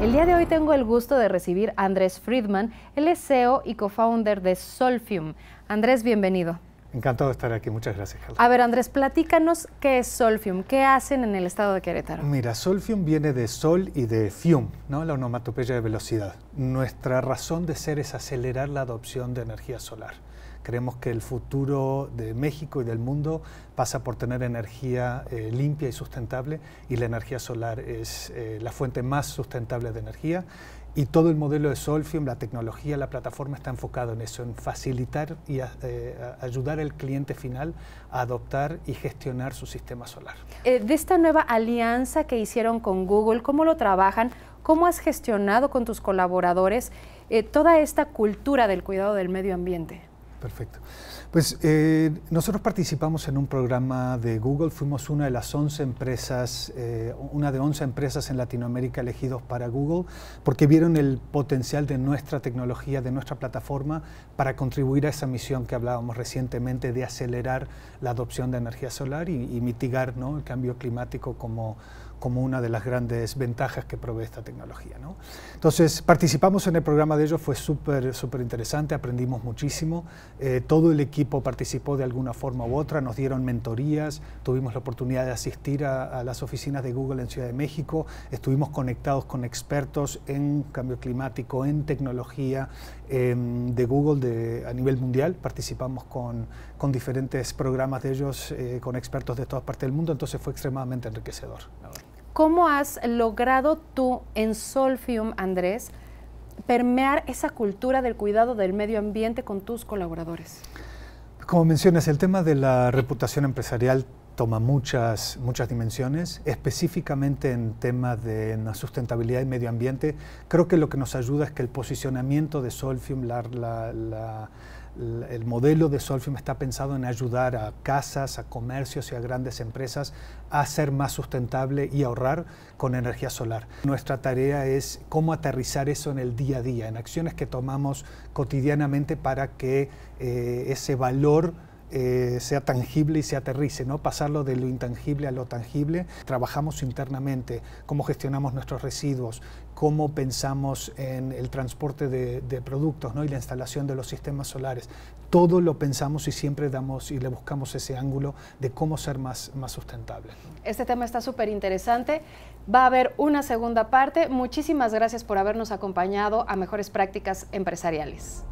El día de hoy tengo el gusto de recibir a Andrés Friedman, el CEO y cofounder de Solfium. Andrés, bienvenido. Encantado de estar aquí, muchas gracias. A ver, Andrés, platícanos qué es Solfium, qué hacen en el estado de Querétaro. Mira, Solfium viene de sol y de fium, ¿no? la onomatopeya de velocidad. Nuestra razón de ser es acelerar la adopción de energía solar. Creemos que el futuro de México y del mundo pasa por tener energía eh, limpia y sustentable y la energía solar es eh, la fuente más sustentable de energía. Y todo el modelo de Solfium, la tecnología, la plataforma está enfocado en eso, en facilitar y eh, ayudar al cliente final a adoptar y gestionar su sistema solar. de esta nueva alianza que hicieron con Google, ¿cómo lo trabajan? ¿Cómo has gestionado con tus colaboradores toda esta cultura del cuidado del medio ambiente? Perfecto. Pues eh, nosotros participamos en un programa de Google, fuimos una de las 11 empresas, eh, una de 11 empresas en Latinoamérica elegidos para Google, porque vieron el potencial de nuestra tecnología, de nuestra plataforma, para contribuir a esa misión que hablábamos recientemente de acelerar la adopción de energía solar y, mitigar ¿no? el cambio climático como, como una de las grandes ventajas que provee esta tecnología. Entonces, participamos en el programa de ellos, fue súper, súper interesante, aprendimos muchísimo. Eh, todo el equipo participó de alguna forma u otra, nos dieron mentorías, tuvimos la oportunidad de asistir a, las oficinas de Google en Ciudad de México, estuvimos conectados con expertos en cambio climático, en tecnología em, de Google a nivel mundial, participamos con, diferentes programas de ellos, eh, con expertos de todas partes del mundo, entonces fue extremadamente enriquecedor. ¿Cómo has logrado tú en Solfium, Andrés, permear esa cultura del cuidado del medio ambiente con tus colaboradores? Como mencionas, el tema de la reputación empresarial toma muchas, muchas dimensiones, específicamente en temas de la sustentabilidad y medio ambiente. Creo que lo que nos ayuda es que el posicionamiento de Solfium, la el modelo de Solfim está pensado en ayudar a casas, a comercios y a grandes empresas a ser más sustentable y ahorrar con energía solar. Nuestra tarea es cómo aterrizar eso en el día a día, en acciones que tomamos cotidianamente para que eh, ese valor eh, sea tangible y se aterrice, ¿no? pasarlo de lo intangible a lo tangible. Trabajamos internamente cómo gestionamos nuestros residuos, cómo pensamos en el transporte de, productos ¿no? y la instalación de los sistemas solares. Todo lo pensamos y siempre damos y le buscamos ese ángulo de cómo ser más, más sustentable. Este tema está súper interesante. Va a haber una segunda parte. Muchísimas gracias por habernos acompañado a Mejores Prácticas Empresariales.